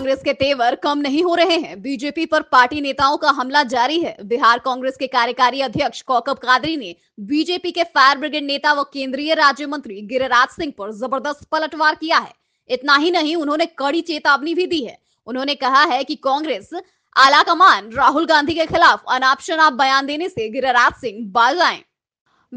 कांग्रेस के तेवर कम नहीं हो रहे हैं बीजेपी पर पार्टी नेताओं का हमला जारी है बिहार कांग्रेस के कार्यकारी अध्यक्ष कौकब कादरी ने बीजेपी के फायर ब्रिगेड नेता व केंद्रीय राज्य मंत्री गिरिराज सिंह पर जबरदस्त पलटवार किया है इतना ही नहीं उन्होंने कड़ी चेतावनी भी दी है उन्होंने कहा है कि कांग्रेस आला कमान राहुल गांधी के खिलाफ अनाप शनाप बयान देने से गिरिराज सिंह बाल आए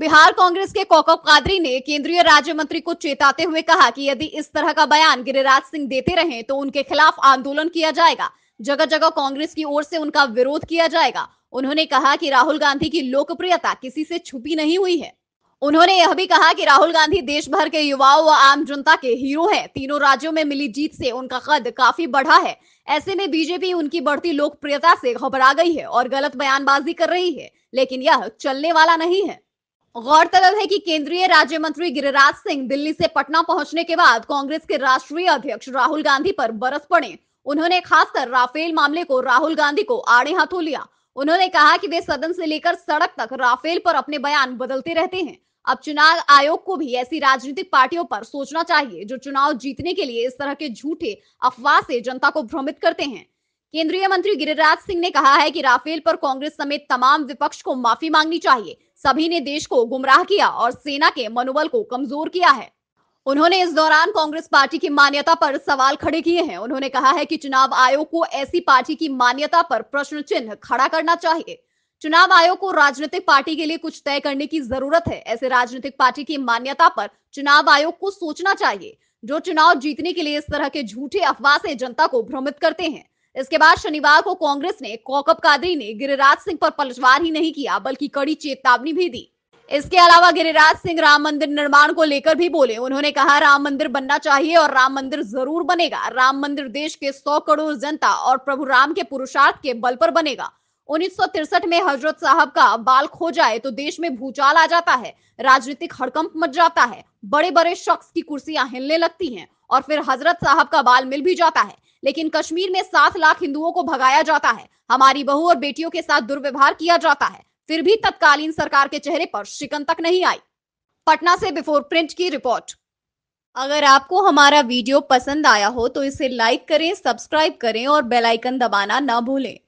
बिहार कांग्रेस के कौकब कादरी ने केंद्रीय राज्य मंत्री को चेताते हुए कहा कि यदि इस तरह का बयान गिरिराज सिंह देते रहे तो उनके खिलाफ आंदोलन किया जाएगा जगह जगह कांग्रेस की ओर से उनका विरोध किया जाएगा उन्होंने कहा कि राहुल गांधी की लोकप्रियता किसी से छुपी नहीं हुई है उन्होंने यह भी कहा कि राहुल गांधी देश भर के युवाओं व आम जनता के हीरो हैं। तीनों राज्यों में मिली जीत से उनका कद काफी बढ़ा है ऐसे में बीजेपी उनकी बढ़ती लोकप्रियता से घबरा गई है और गलत बयानबाजी कर रही है लेकिन यह चलने वाला नहीं है गौरतलब है कि केंद्रीय राज्य मंत्री गिरिराज सिंह दिल्ली से पटना पहुंचने के बाद कांग्रेस के राष्ट्रीय अध्यक्ष राहुल गांधी पर बरस पड़े उन्होंने खासकर राफेल मामले को राहुल गांधी को आड़े हाथों लिया उन्होंने कहा कि वे सदन से लेकर सड़क तक राफेल पर अपने बयान बदलते रहते हैं अब चुनाव आयोग को भी ऐसी राजनीतिक पार्टियों पर सोचना चाहिए जो चुनाव जीतने के लिए इस तरह के झूठे अफवाह से जनता को भ्रमित करते हैं केंद्रीय मंत्री गिरिराज सिंह ने कहा है कि राफेल पर कांग्रेस समेत तमाम विपक्ष को माफी मांगनी चाहिए सभी ने देश को गुमराह किया और सेना के मनोबल को कमजोर किया है उन्होंने इस दौरान कांग्रेस पार्टी की मान्यता पर सवाल खड़े किए हैं उन्होंने कहा है कि चुनाव आयोग को ऐसी पार्टी की मान्यता पर प्रश्न चिन्ह खड़ा करना चाहिए चुनाव आयोग को राजनीतिक पार्टी के लिए कुछ तय करने की जरूरत है ऐसे राजनीतिक पार्टी की मान्यता पर चुनाव आयोग को सोचना चाहिए जो चुनाव जीतने के लिए इस तरह के झूठे अफवाह से जनता को भ्रमित करते हैं इसके बाद शनिवार को कांग्रेस ने कौकब कादरी ने गिरिराज सिंह पर पलटवार ही नहीं किया बल्कि कड़ी चेतावनी भी दी इसके अलावा गिरिराज सिंह राम मंदिर निर्माण को लेकर भी बोले उन्होंने कहा राम मंदिर बनना चाहिए और राम मंदिर जरूर बनेगा राम मंदिर देश के सौ करोड़ जनता और प्रभु राम के पुरुषार्थ के बल पर बनेगा उन्नीस में हजरत साहब का बाल खो जाए तो देश में भूचाल आ जाता है राजनीतिक हड़कंप मच जाता है बड़े बड़े शख्स की कुर्सियां हिलने लगती हैं और फिर हजरत साहब का बाल मिल भी जाता है लेकिन कश्मीर में सात लाख हिंदुओं को भगाया जाता है हमारी बहू और बेटियों के साथ दुर्व्यवहार किया जाता है फिर भी तत्कालीन सरकार के चेहरे पर शिकन तक नहीं आई पटना से बिफोर प्रिंट की रिपोर्ट अगर आपको हमारा वीडियो पसंद आया हो तो इसे लाइक करें सब्सक्राइब करें और बेल आइकन दबाना ना भूलें